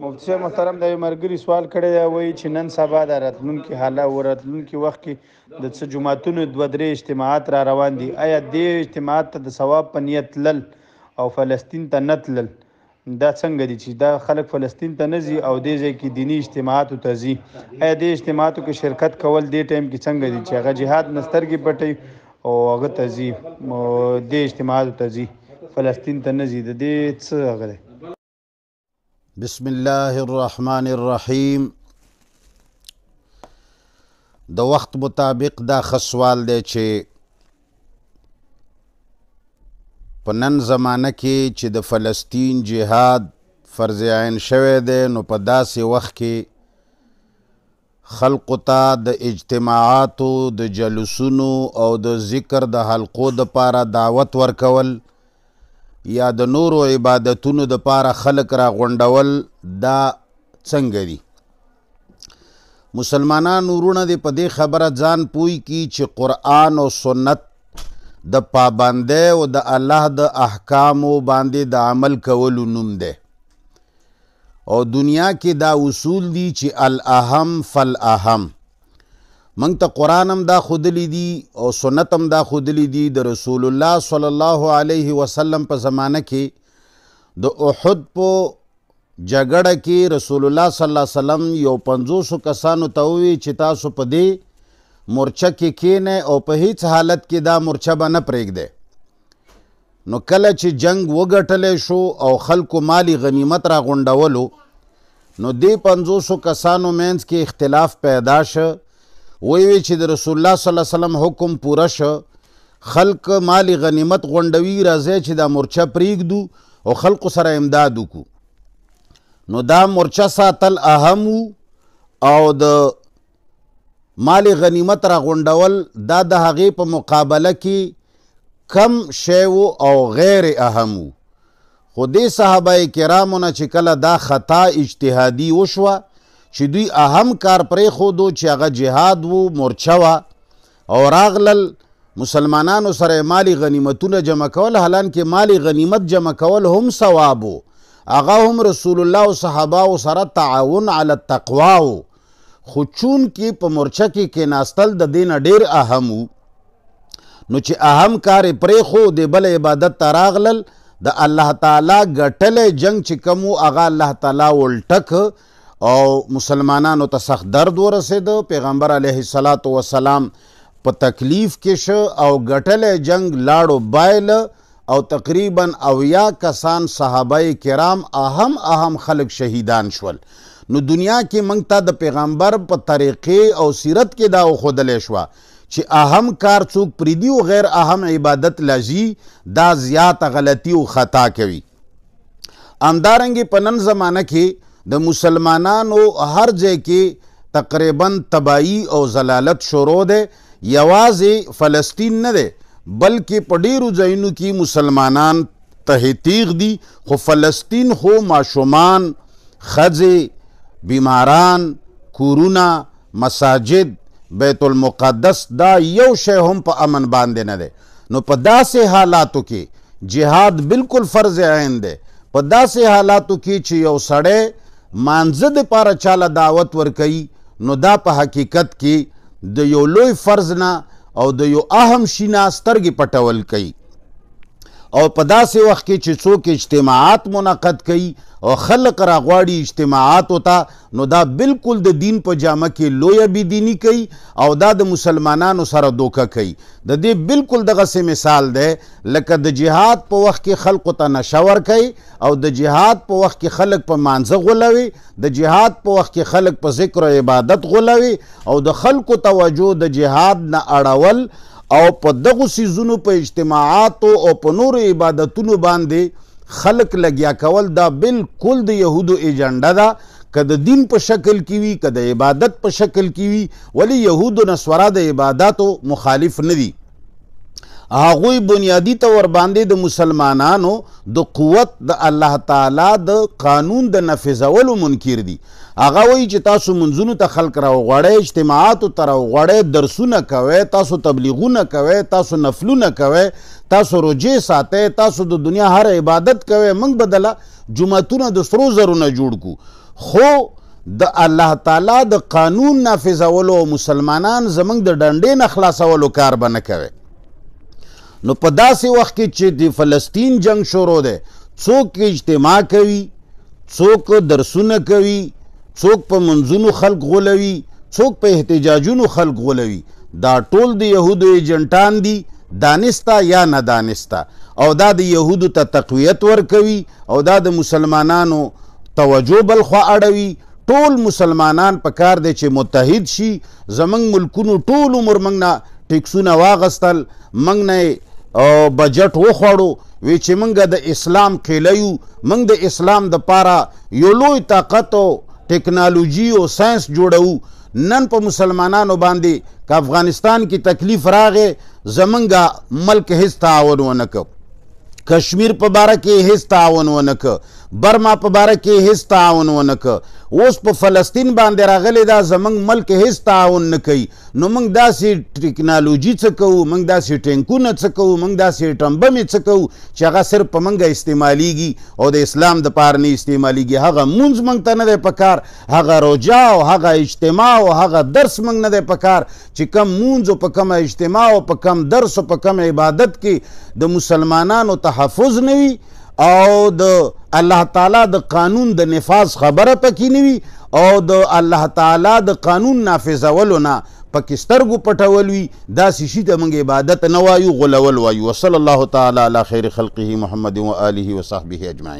مفتی صاحب محترم د مرګري سوال کړی دی وایي چې نن سبا د راتلونکي حالات ورتلونکي وخت کې د څه جمعتونو دوه درې اجتماعات را روان دي آیا دې اجتماعات ته د ثواب په نیت لل او فلسطین ته نتلل دا څنګه دي چې دا خلک فلسطین ته نه ځي او دې ځای کې دینی اجتماعاتو ته ځي آیا دې اجتماعاتو کې شرکت کول دې ټایم کې څنګه دي چې هغه جهاد نسترګي پټي او هغه ته ځي دې اجتماعاتو ته ځي فلسطین ته نه ځي د دې څه هغه بسم الله الرحمن الرحیم د وخت مطابق دا خصوال دی چې په نن زمانه کې چې د فلسطین جهاد فرض عین شوی دی نو په داسې وخت کې خلقو ته د اجتماعاتو د جلوسونو او د ذکر د حلقو د پاره دعوت ورکول یا د نورو عبادتونو د پاره خلق را غونډول دا څنګه دي مسلمانان ورونه د پدې خبره ځان پوي کی چې قران او سنت د پابندې او د الله د احکامو باندې د عمل کولو نوم دی او دنیا کې دا اصول دي چې الاهم فالاهم منګ ته قران هم دا خودلی دي او سنت هم دا خودلی دي د رسول الله صلی الله علیه وسلم په زمانه کې د احد په جګړه کې رسول الله صلی الله علیه وسلم یو 500 کسانو ته وی چې تاسو په دې مورچه کې کېنه او په هیڅ حالت کې دا مورچه به نه پرېږده نو کله چې جنگ وګټلې شو او خلکو مالی غنیمت را غونډولو نو دې 500 کسانو مینس کې اختلاف پیدا شه وی چې د رسول الله صلی الله علیه وسلم حکم پوره شو خلق مال غنیمت غونډوي راځي چې دا مورچه پریږدو او خلق سره امداد وکړو نو دا مورچه ساتل اهم او د مال غنیمت را غونډول دا د هغې په مقابله کې کم شی او غیر اهم خو دې صحابه کرامو نه چې کله دا خطا اجتهادي وشوه چې دوی اهم کار پرې خو دو چې هغه جهاد وو مورچه وا او راغلل مسلمانانو سره مالی غنیمتونه جمع کول حالان کې مالی غنیمت جمع کول هم ثواب وو هغه هم رسول الله او صحابه سره تعاون علی التقوا وو خو چون کې په مورچه کې کې ناستل د دین ډیر اهم نو چې اهم کار پرې خو د بل عبادت تراغلل د الله تعالی غټلې جنگ چې کوم هغه الله تعالی ولټک او مسلمانانو ته سخت درد ورسېد پیغمبر علیه الصلاۃ والسلام په تکلیف کې شه او ګټلې جنگ لاړو بایل او تقریبا اویا کسان صحابه کرام اهم اهم خلک شهیدان شول نو دنیا کې موږ ته د پیغمبر په طریقې او سیرت کې دا خودلې شو چې اهم کار څوک پریدي او غیر اهم عبادت لږی دا زیات غلطي او خطا کوي امدارنګ په نن زمانہ کې د مسلمانانو هر ځای کې تقریبا تبایی او زلالت شروع دی یوازې فلسطین نه دی بلکې په ډیرو ځایونو کې مسلمانان ته تیغ دي خو فلسطین خو ماشومان ښځې بیماران کورونه مساجد بیت المقدس دا یو شی هم په امن باندې نه دی نو په داسې حالاتو کې جهاد بالکل فرض عین دی په داسې حالاتو کې چې یو سړی مانزه د پاره چاله دعوت ورکوي نو دا په حقیقت کې د یو لوی فرض نه او د یو اهم شي نه سترګې پټول کوي او په داسې وخت کې چې څوک اجتماعات منعقد کوي او خلق راغواړي اجتماعات وتا نو دا بالکل د دین په جامه کې لویه بيدینی کوي او دا د مسلمانانو سره دوکه کوي د دې بالکل دغه سه مثال ده لکه د جهاد په وخت کې خلق ته نشور کوي او د جهاد په وخت کې خلق په مانزه غولوي د جهاد په وخت کې خلق په ذکر او عبادت غولوي او د خلق توجه د جهاد نه اړول او په دغه سیزونو په اجتماعاتو او په نورو عبادتونو باندې خلق لګیا کول دا بالکل د يهودو ایجنډا ده کده دین په شکل کې وي کده عبادت په شکل کې وي ولی يهودو نسورا د عبادتو مخالف نه دي هغوی بنیادی طور باندې د مسلمانانو د قوت د الله تعالی د قانون د نفذولو منکر دي هغه وایي چې تاسو منځونو ته خلک راوغواړئ اجتماعاتو ته راوغواړئ درسونه کوئ تاسو تبلیغونه کوئ تاسو نفلونه کوئ تاسو روجې ساتئ تاسو د دنیا هر عبادت کوئ موږ بدله جوماتونه د سرو زرو نه جوړ کو خو د الله تعالی د قانون نافذولو مسلمانان زمنګ د ډنډې نه خلاصولو کار به نه کوي نو په داسې وخت کې چې د فلسطین جنگ شروع دی څوک اجتماع کوي څوک درسونه کوي څوک په منځونو خلق غولوي څوک په احتجاجونو خلق غولوي دا ټول د يهودو ایجنټان دي دانستا یا نه دانستا او دا د يهودو ته تقویت ورکوي او دا د مسلمانانو توجه بل خو اړوي ټول مسلمانان په کار دي چې متحد شي زمنګ ملکونو ټول عمر منګ نه ټیکسونه واغستل منګ نه او بجټ وخوړو وی چې منګه د اسلام کېلیو منګ د اسلام د پاره یو لوی طاقت او ټکنالوژي او ساينس جوړو نن په مسلمانانو باندې ک افغانستان کې تکلیف راغې زمنګه ملک هیڅ تعاون ونکړ کشمیر په باره کې هیڅ تعاون ونک برما په باره کې هیڅ تعاون ونک اوس په فلسطین باندې راغلی دا زمنګ ملک هیڅ تعاون نه کوي نو موږ داسې ټکنالوژي څه کوو موږ داسې ټینکونه څه کوو موږ داسې ټمبمې څه کوو چې هغه صرف په موږ استعمالیږي او د اسلام د پاره نه استعمالیږي هغه مونږ موږ ته نه دی پکار هغه روجا او هغه اجتماع او هغه درس موږ نه دی پکار چې کم مونږ په کم اجتماع او په کم درس او په کم عبادت کې د مسلمانانو تحفظ نه وي او د الله تعالی د قانون د نفاذ خبره پکې نیوي او د الله تعالی د قانون نافذولو نه پکې سترګو پټول وي دا شي ته موږ عبادت نه وایو غولول وایو وصلی الله تعالی علی خیر خلقه محمد و آله و صحبه اجمعین